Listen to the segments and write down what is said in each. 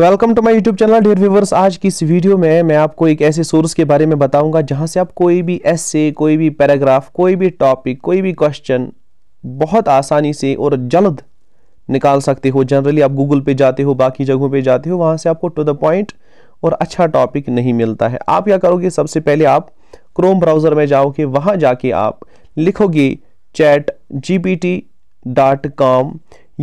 welcome to my YouTube channel dear viewers आज की इस वीडियो में मैं आपको एक ऐसे सोर्स के बारे में बताऊंगा जहां से आप कोई भी एसे कोई भी पैराग्राफ कोई भी टॉपिक कोई भी क्वेश्चन बहुत आसानी से और जल्द निकाल सकते हो जनरली आप गूगल पे जाते हो बाकी जगहों पे जाते हो वहां से आपको टू द पॉइंट और अच्छा टॉपिक नहीं मिलता है आप क्या करोगे सबसे पहले आप क्रोम ब्राउज़र में जाओगे वहाँ जाके आप लिखोगे चैट जी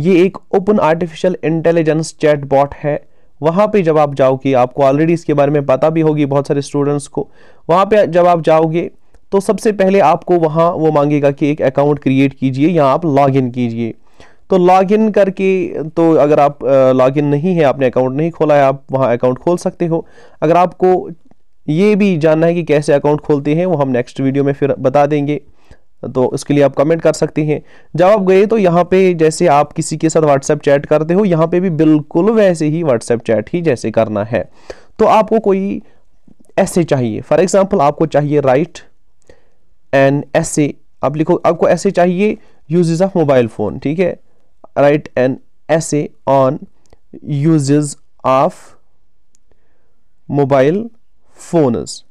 ये एक open artificial intelligence chatbot है वहाँ पे जब आप जाओगे आपको ऑलरेडी इसके बारे में पता भी होगी बहुत सारे स्टूडेंट्स को वहाँ पे जब आप जाओगे तो सबसे पहले आपको वहाँ वो मांगेगा कि एक अकाउंट क्रिएट कीजिए या आप लॉगिन कीजिए तो लॉगिन करके तो अगर आप लॉगिन नहीं है आपने अकाउंट नहीं खोला है आप वहाँ अकाउंट खोल सकते हो अगर आपको ये भी जानना है कि कैसे अकाउंट खोलते हैं वो हम नेक्स्ट वीडियो में फिर बता देंगे तो इसके लिए आप कमेंट कर सकते हैं जब आप गए तो यहाँ पे जैसे आप किसी के साथ व्हाट्सएप चैट करते हो यहाँ पे भी बिल्कुल वैसे ही व्हाट्सएप चैट ही जैसे करना है तो आपको कोई ऐसे चाहिए फॉर एग्जाम्पल आपको चाहिए राइट एन ऐसे आप लिखो आपको ऐसे चाहिए यूजेज ऑफ मोबाइल फ़ोन ठीक है write an essay on uses of mobile phones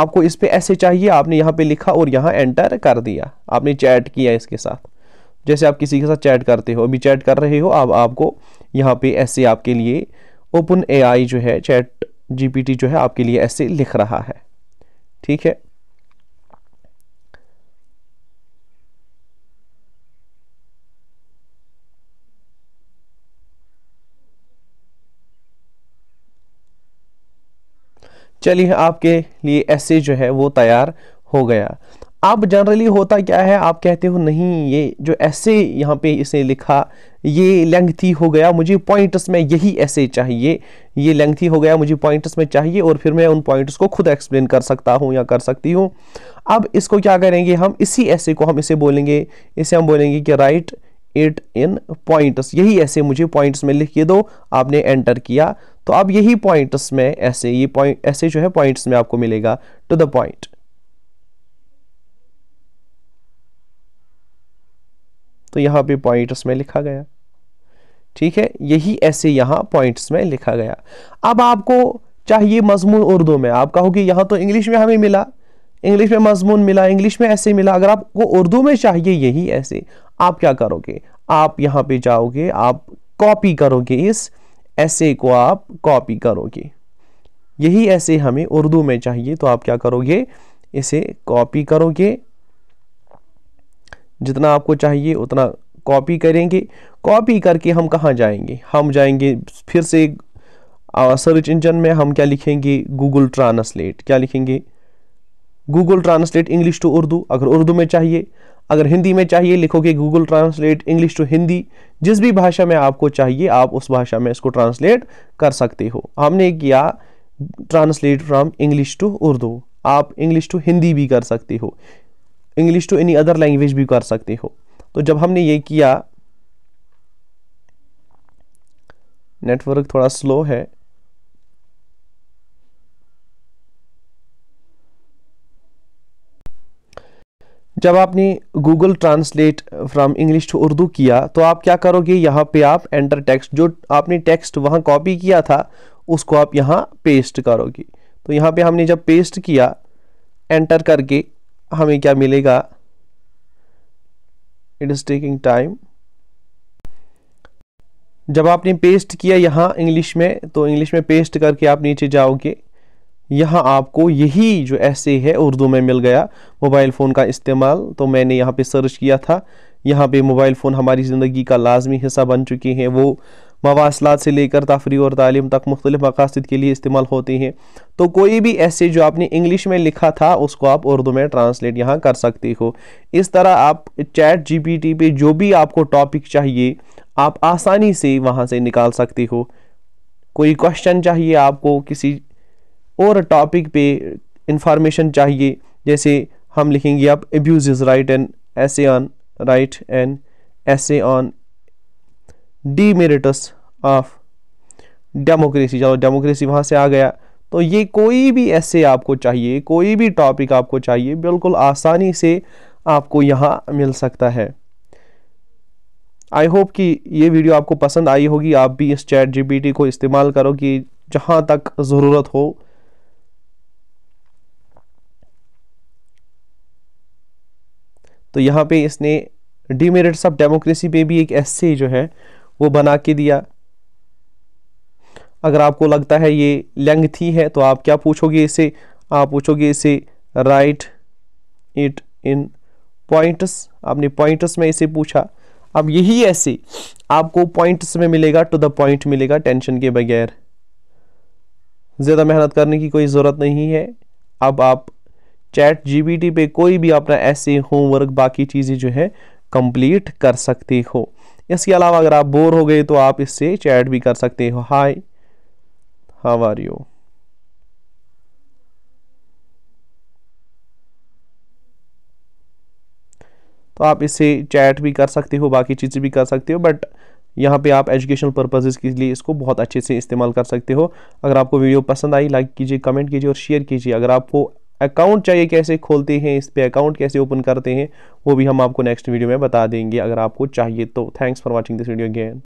आपको इस पर ऐसे चाहिए आपने यहाँ पे लिखा और यहाँ एंटर कर दिया आपने चैट किया इसके साथ जैसे आप किसी के साथ चैट करते हो अभी चैट कर रहे हो अब आपको यहाँ पे ऐसे आपके लिए ओपन एआई जो है चैट जीपीटी जो है आपके लिए ऐसे लिख रहा है ठीक है चलिए आपके लिए ऐसे जो है वो तैयार हो गया अब जनरली होता क्या है आप कहते हो नहीं ये जो ऐसे यहाँ पे इसने लिखा ये लेंथी हो गया मुझे पॉइंट्स में यही ऐसे चाहिए ये लेंथी हो गया मुझे पॉइंट्स में चाहिए और फिर मैं उन पॉइंट्स को खुद एक्सप्लेन कर सकता हूँ या कर सकती हूँ अब इसको क्या करेंगे हम इसी ऐसे को हम इसे बोलेंगे इसे हम बोलेंगे कि write right, it in points यही ऐसे मुझे पॉइंट्स में लिख के दो आपने एंटर किया तो अब यही पॉइंट्स में ऐसे ये पॉइंट ऐसे जो है पॉइंट्स में आपको मिलेगा टू द पॉइंट तो यहां पे पॉइंट्स में लिखा गया ठीक है यही ऐसे यहां पॉइंट्स में लिखा गया अब आपको चाहिए मजमून उर्दू में आप कहोगे यहां तो इंग्लिश में हमें मिला इंग्लिश में मजमून मिला इंग्लिश में ऐसे मिला अगर आपको उर्दू में चाहिए यही ऐसे आप क्या करोगे आप यहाँ पे जाओगे आप कॉपी करोगे इस ऐसे को आप कॉपी करोगे यही ऐसे हमें उर्दू में चाहिए तो आप क्या करोगे इसे कॉपी करोगे जितना आपको चाहिए उतना कॉपी करेंगे कॉपी करके हम कहाँ जाएंगे हम जाएंगे फिर से सर्च इंजन में हम क्या लिखेंगे गूगल ट्रांसलेट क्या लिखेंगे Google Translate English to Urdu अगर उर्दू में चाहिए अगर हिंदी में चाहिए लिखोगे Google Translate English to Hindi जिस भी भाषा में आपको चाहिए आप उस भाषा में इसको ट्रांसलेट कर सकते हो हमने किया translate from English to Urdu आप इंग्लिश टू हिंदी भी कर सकते हो English to any other language भी कर सकते हो तो जब हमने ये किया नेटवर्क थोड़ा स्लो है जब आपने Google Translate from English to Urdu किया तो आप क्या करोगे यहाँ पे आप एंटर टेक्स्ट जो आपने टेक्स्ट वहाँ कॉपी किया था उसको आप यहाँ पेस्ट करोगे तो यहाँ पे हमने जब पेस्ट किया एंटर करके हमें क्या मिलेगा इट इज़ टेकिंग टाइम जब आपने पेस्ट किया यहाँ इंग्लिश में तो इंग्लिश में पेस्ट करके आप नीचे जाओगे यहाँ आपको यही जो ऐसे है उर्दू में मिल गया मोबाइल फ़ोन का इस्तेमाल तो मैंने यहाँ पे सर्च किया था यहाँ पे मोबाइल फ़ोन हमारी ज़िंदगी का लाजमी हिस्सा बन चुके हैं वो मवासलात से लेकर तफरी और तालीम तक मुख्तलिफ मकासद के लिए इस्तेमाल होते हैं तो कोई भी ऐसे जो आपने इंग्लिश में लिखा था उसको आप उर्दू में ट्रांसलेट यहाँ कर सकते हो इस तरह आप चैट जी पी टी पे जो भी आपको टॉपिक चाहिए आप आसानी से वहाँ से निकाल सकते हो कोई क्वेश्चन चाहिए आपको किसी और टॉपिक पे इंफॉर्मेशन चाहिए जैसे हम लिखेंगे आप abuse is write an essay on write an essay on the merits of democracy चलो डेमोक्रेसी वहाँ से आ गया तो ये कोई भी ऐसे आपको चाहिए कोई भी टॉपिक आपको चाहिए बिल्कुल आसानी से आपको यहाँ मिल सकता है आई होप कि ये वीडियो आपको पसंद आई होगी आप भी इस चैट जीपीटी को इस्तेमाल करो कि जहाँ तक ज़रूरत हो तो यहाँ पे इसने डीमेरिट्स ऑफ डेमोक्रेसी पे भी एक ऐसे जो है वो बना के दिया अगर आपको लगता है ये लेंगथी है तो आप क्या पूछोगे इसे आप पूछोगे इसे राइट इट इन पॉइंट्स आपने पॉइंट्स में इसे पूछा अब यही ऐसे आपको पॉइंट्स में मिलेगा टू द पॉइंट मिलेगा टेंशन के बगैर ज़्यादा मेहनत करने की कोई ज़रूरत नहीं है अब आप चैट जीबीटी पे कोई भी अपना ऐसे होमवर्क बाकी चीज़ें जो है कंप्लीट कर सकते हो इसके अलावा अगर आप बोर हो गए तो आप इससे चैट भी कर सकते हो हाय हाउ आर यू तो आप इससे चैट भी कर सकते हो बाकी चीज़ें भी कर सकते हो बट यहाँ पे आप एजुकेशनल पर्पजेज के लिए इसको बहुत अच्छे से इस्तेमाल कर सकते हो अगर आपको वीडियो पसंद आई लाइक कीजिए कमेंट कीजिए और शेयर कीजिए अगर आपको अकाउंट चाहिए कैसे खोलते हैं इस पर अकाउंट कैसे ओपन करते हैं वो भी हम आपको नेक्स्ट वीडियो में बता देंगे अगर आपको चाहिए तो thanks for watching this video again